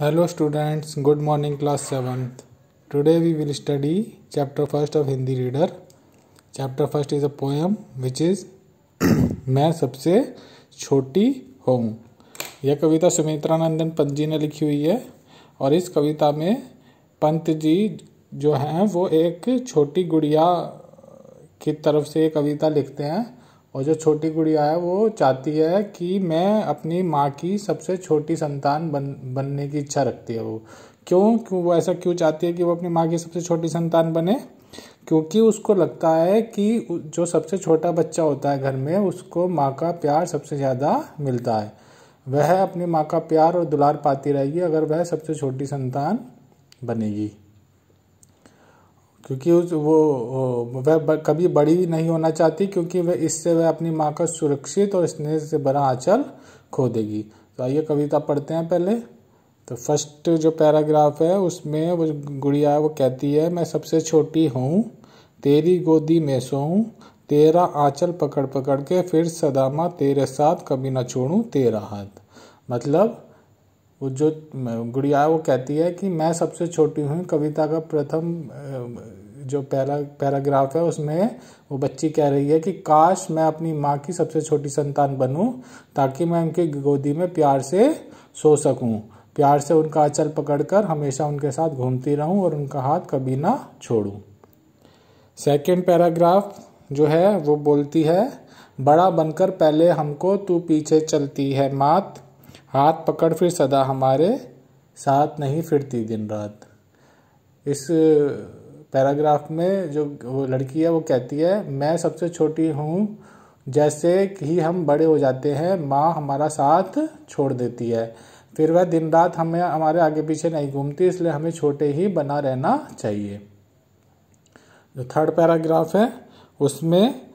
hello students good morning class seventh today we will study chapter first of Hindi reader chapter first is a poem which is मैं सबसे छोटी हूँ यह कविता सुमित्रा नंदन पंत जी ने लिखी हुई है और इस कविता में पंत जी जो हैं वो एक छोटी गुड़िया की तरफ से कविता लिखते हैं और जो छोटी गुड़िया है वो चाहती है कि मैं अपनी माँ की सबसे छोटी संतान बन बनने की इच्छा रखती है वो क्यों क्यों वो ऐसा क्यों चाहती है कि वो अपनी माँ की सबसे छोटी संतान बने क्योंकि उसको लगता है कि जो सबसे छोटा बच्चा होता है घर में उसको माँ का प्यार सबसे ज़्यादा मिलता है वह अपनी माँ का प्यार और दुलार पाती रहेगी अगर वह सबसे छोटी संतान बनेगी क्योंकि उस वो वह कभी बड़ी नहीं होना चाहती क्योंकि वह इससे वह अपनी माँ का सुरक्षित और स्नेह से भरा आंचल खो देगी तो आइए कविता पढ़ते हैं पहले तो फर्स्ट जो पैराग्राफ है उसमें वो गुड़िया वो कहती है मैं सबसे छोटी हूँ तेरी गोदी में सोऊं तेरा आंचल पकड़ पकड़ के फिर सदामा तेरे साथ कभी ना छोड़ूँ तेरा हाथ मतलब वो जो गुड़िया वो कहती है कि मैं सबसे छोटी हूँ कविता का प्रथम जो पैरा पैराग्राफ है उसमें वो बच्ची कह रही है कि काश मैं अपनी माँ की सबसे छोटी संतान बनूँ ताकि मैं उनके गोदी में प्यार से सो सकूँ प्यार से उनका पकड़ पकड़कर हमेशा उनके साथ घूमती रहूँ और उनका हाथ कभी ना छोड़ूँ सेकेंड पैराग्राफ जो है वो बोलती है बड़ा बनकर पहले हमको तू पीछे चलती है मात हाथ पकड़ फिर सदा हमारे साथ नहीं फिरती दिन रात इस पैराग्राफ में जो वो लड़की है वो कहती है मैं सबसे छोटी हूँ जैसे ही हम बड़े हो जाते हैं माँ हमारा साथ छोड़ देती है फिर वह दिन रात हमें हमारे आगे पीछे नहीं घूमती इसलिए हमें छोटे ही बना रहना चाहिए जो थर्ड पैराग्राफ है उसमें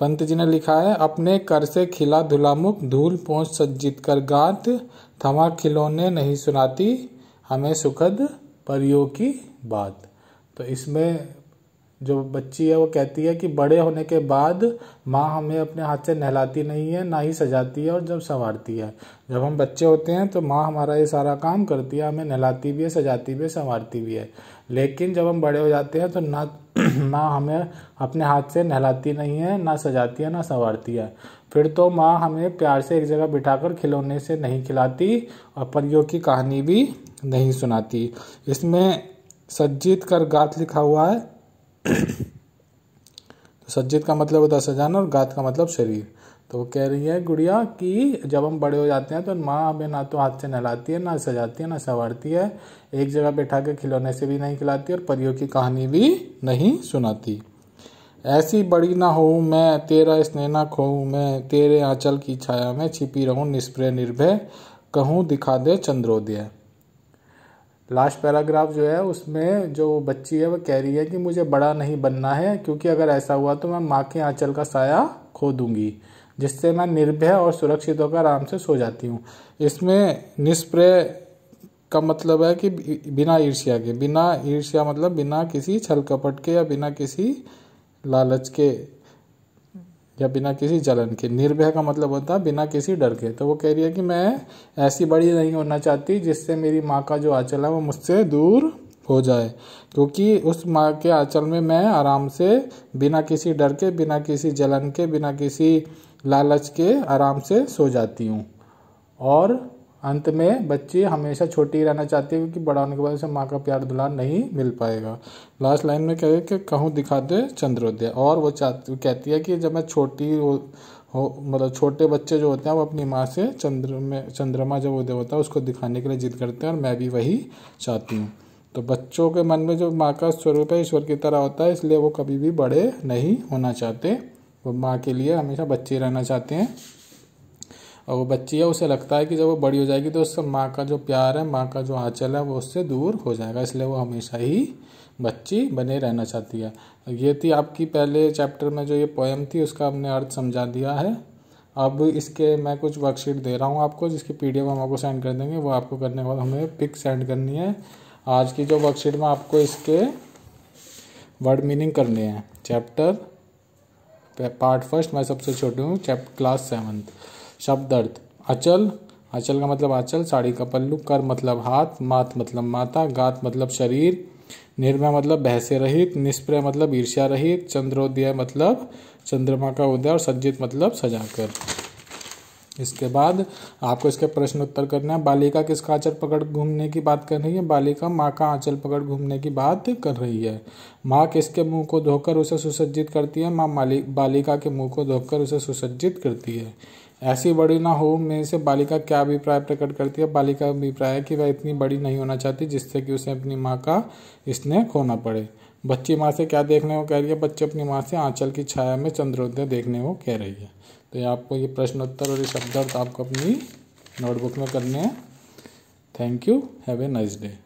पंत जी ने लिखा है अपने कर से खिला धुला मुख धूल पोच सज्जित कर गात थमा खिलौने नहीं सुनाती हमें सुखद परियों की बात तो इसमें जो बच्ची है वो कहती है कि बड़े होने के बाद माँ हमें अपने हाथ से नहलाती नहीं है ना ही सजाती है और जब संवारती है जब हम बच्चे होते हैं तो माँ हमारा ये सारा काम करती है हमें नहलाती भी है सजाती भी है संवारती भी है लेकिन जब हम बड़े हो जाते हैं तो ना माँ हमें अपने हाथ से नहलाती नहीं है ना सजाती है ना संवारती है फिर तो माँ हमें प्यार से एक जगह बिठाकर खिलौने से नहीं खिलाती और परियों की कहानी भी नहीं सुनाती इसमें सज्जित कर गाथ लिखा हुआ है तो सज्जित का मतलब होता है सजाना और गात का मतलब शरीर तो वो कह रही है गुड़िया कि जब हम बड़े हो जाते हैं तो माँ हमें ना तो हाथ से नहलाती है ना सजाती है ना संवारती है एक जगह बैठा के खिलौने से भी नहीं खिलाती और परियों की कहानी भी नहीं सुनाती ऐसी बड़ी ना हो मैं तेरा स्नेह ना खो मैं तेरे आंचल की छाया में छिपी रहूँ निष्प्रय निर्भय कहूँ दिखा दे चंद्रोदय लास्ट पैराग्राफ जो है उसमें जो बच्ची है वो कह रही है कि मुझे बड़ा नहीं बनना है क्योंकि अगर ऐसा हुआ तो मैं माँ के आंचल का साया खो दूंगी जिससे मैं निर्भय और सुरक्षित होकर आराम से सो जाती हूँ इसमें निष्प्रय का मतलब है कि बिना ईर्ष्या के बिना ईर्ष्या मतलब बिना किसी छल कपट के या बिना किसी लालच के या बिना किसी जलन के निर्भय का मतलब होता है बिना किसी डर के तो वो कह रही है कि मैं ऐसी बड़ी नहीं होना चाहती जिससे मेरी माँ का जो आंचल है वो मुझसे दूर हो जाए क्योंकि उस माँ के आंचल में मैं आराम से बिना किसी डर के बिना किसी जलन के बिना किसी लालच के आराम से सो जाती हूँ और अंत में बच्चे हमेशा छोटी रहना चाहती है क्योंकि बड़ा होने के बाद उसे माँ का प्यार दुलार नहीं मिल पाएगा लास्ट लाइन में कहे कि कहूँ दिखा दे चंद्रोदय और वो चाहती कहती है कि जब मैं छोटी हो हो मतलब छोटे बच्चे जो होते हैं वो अपनी माँ से चंद्र में चंद्रमा जब उदय होता है उसको दिखाने के लिए जिद करते हैं और मैं भी वही चाहती हूँ तो बच्चों के मन में जो माँ का स्वरूप है ईश्वर की तरह होता है इसलिए वो कभी भी बड़े नहीं होना चाहते वो माँ के लिए हमेशा बच्चे रहना चाहते हैं और वो बच्ची है उसे लगता है कि जब वो बड़ी हो जाएगी तो उसका माँ का जो प्यार है माँ का जो आँचल है वो उससे दूर हो जाएगा इसलिए वो हमेशा ही बच्ची बने रहना चाहती है ये थी आपकी पहले चैप्टर में जो ये पोएम थी उसका हमने अर्थ समझा दिया है अब इसके मैं कुछ वर्कशीट दे रहा हूँ आपको जिसकी पी हम आपको सेंड कर देंगे वो आपको करने के बाद हमें पिक सेंड करनी है आज की जो वर्कशीट में आपको इसके वर्ड मीनिंग करने हैं चैप्टर पार्ट फर्स्ट मैं सबसे छोटी हूँ चैप्टर क्लास सेवन्थ शब्द अर्थ अचल अचल का मतलब आंचल साड़ी का पल्लू कर मतलब हाथ मात मतलब माता गात मतलब शरीर निर्मय मतलब भैसे रहित निष्प्रय मतलब ईर्ष्या रहित चंद्रोदय मतलब चंद्रमा का उदय और सज्जित मतलब सजाकर इसके बाद आपको इसके प्रश्न उत्तर करना है बालिका किसका आंचल पकड़ घूमने की बात कर रही है बालिका माँ का आंचल पकड़ घूमने की बात कर रही है माँ किसके मुंह को धोकर उसे सुसज्जित करती है माँ बालिका के मुंह को धोकर उसे सुसज्जित करती है ऐसी बड़ी ना हो में से बालिका क्या अभिप्राय प्रकट करती है बालिका अभिप्राय है कि वह इतनी बड़ी नहीं होना चाहती जिससे कि उसे अपनी माँ का स्नेह खोना पड़े बच्ची माँ से क्या देखने को कह रही है बच्चे अपनी माँ से आंचल की छाया में चंद्रोदय देखने को कह रही है तो ये आपको ये प्रश्नोत्तर और ये शब्दार्थ आपको अपनी नोटबुक में करने हैं thank you have a nice day